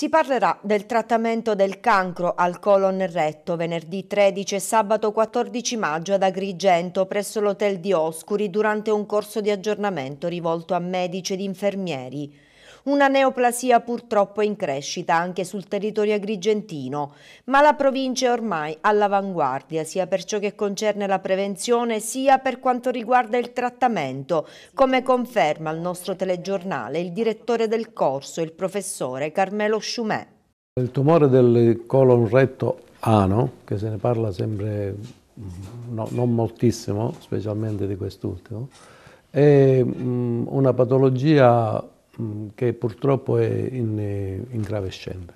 Si parlerà del trattamento del cancro al colon retto venerdì 13 e sabato 14 maggio ad Agrigento presso l'Hotel di Oscuri durante un corso di aggiornamento rivolto a medici ed infermieri una neoplasia purtroppo in crescita anche sul territorio agrigentino, ma la provincia è ormai all'avanguardia sia per ciò che concerne la prevenzione sia per quanto riguarda il trattamento, come conferma al nostro telegiornale il direttore del corso, il professore Carmelo Schumè. Il tumore del colon retto ano, che se ne parla sempre no, non moltissimo, specialmente di quest'ultimo, è mm, una patologia Mm, che purtroppo è in, eh, in grave scena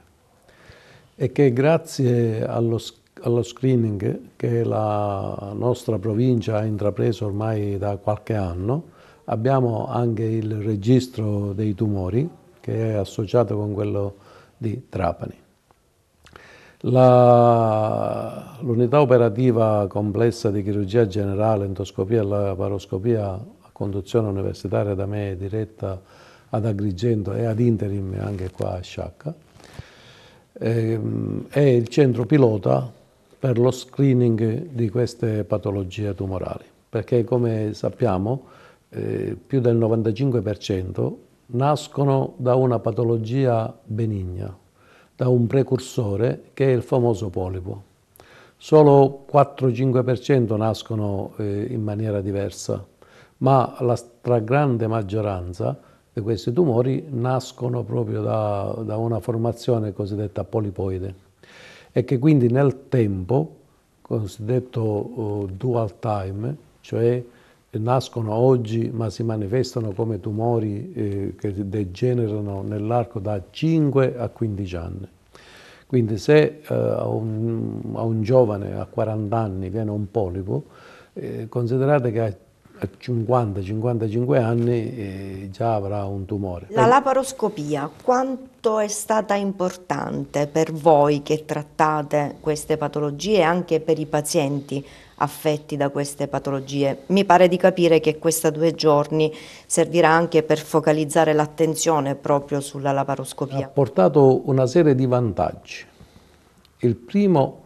e che grazie allo, allo, screening che la nostra provincia ha intrapreso ormai da qualche anno, abbiamo anche il registro dei tumori che è associato con quello di Trapani. l'unità operativa complessa di chirurgia generale, endoscopia e laparoscopia a conduzione universitaria da me diretta ad Agrigento e ad interim anche qua a Sciacca. Ehm, è il centro pilota per lo screening di queste patologie tumorali, perché come sappiamo eh, più del 95% nascono da una patologia benigna, da un precursore che è il famoso polipo. Solo 4-5% nascono eh, in maniera diversa, ma la stragrande maggioranza di questi tumori nascono proprio da, da una formazione cosiddetta polipoide e che quindi nel tempo, cosiddetto oh, dual time, cioè nascono oggi ma si manifestano come tumori eh, che degenerano nell'arco da 5 a 15 anni. Quindi se eh, a, un, a, un, giovane a 40 anni viene un polipo, eh, considerate che a a 50-55 anni eh, già avrà un tumore. La laparoscopia, quanto è stata importante per voi che trattate queste patologie e anche per i pazienti affetti da queste patologie? Mi pare di capire che questa due giorni servirà anche per focalizzare l'attenzione proprio sulla laparoscopia. Ha portato una serie di vantaggi. Il primo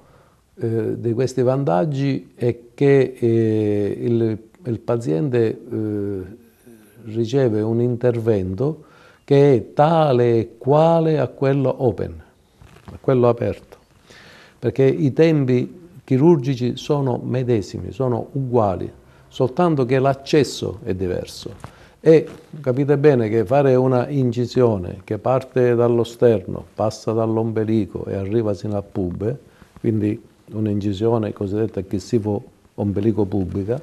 eh, di questi vantaggi è che eh, il il paziente eh, riceve un intervento che è tale e quale a quello open, a quello aperto, perché i tempi chirurgici sono medesimi, sono uguali, soltanto che l'accesso è diverso. E capite bene che fare una incisione che parte dallo sterno, passa dall'ombelico e arriva sino al pube, quindi un'incisione cosiddetta chissivo ombelico pubblica,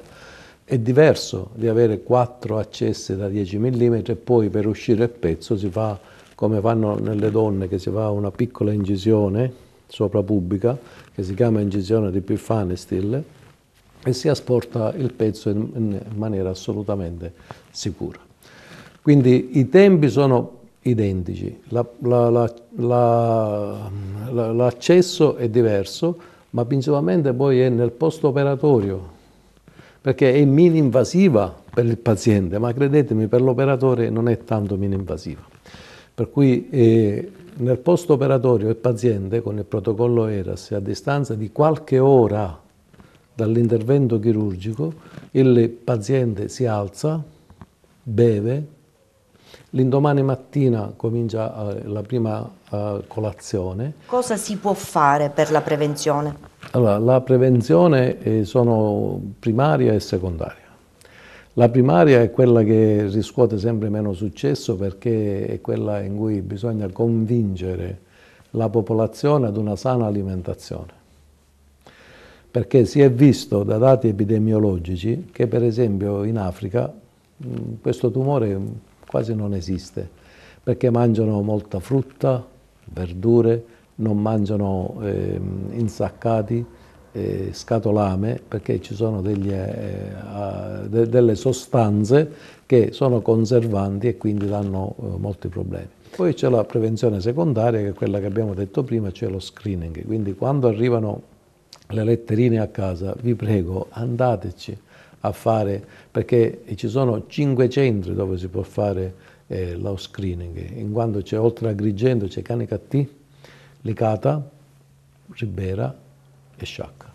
è diverso di avere quattro accessi da 10 mm e poi per uscire il pezzo si fa come fanno nelle donne che si fa una piccola incisione sopra pubblica che si chiama incisione di Pifanestill e si asporta il pezzo in, maniera assolutamente sicura. Quindi i tempi sono identici, l'accesso è diverso, ma principalmente poi è nel post operatorio perché è mini-invasiva per il paziente, ma credetemi, per l'operatore non è tanto mini-invasiva. Per cui eh, nel post-operatorio il paziente con il protocollo ERAS, a distanza di qualche ora dall'intervento chirurgico, il paziente si alza, beve, L'indomani mattina comincia eh, la prima eh, colazione. Cosa si può fare per la prevenzione? Allora, la prevenzione eh, sono primaria e secondaria. La primaria è quella che riscuote sempre meno successo perché è quella in cui bisogna convincere la popolazione ad una sana alimentazione. Perché si è visto da dati epidemiologici che per esempio in Africa mm, questo tumore quasi non esiste, perché mangiano molta frutta, verdure, non mangiano eh, insaccati, eh, scatolame, perché ci sono degli, eh, eh de delle sostanze che sono conservanti e quindi danno eh, molti problemi. Poi c'è la prevenzione secondaria, che è quella che abbiamo detto prima, cioè lo screening. Quindi quando arrivano le letterine a casa, vi prego, andateci a fare, perché ci sono cinque centri dove si può fare eh, lo screening, in quanto c'è oltre a Grigento c'è Canicattì, Licata, Ribera e Sciacca.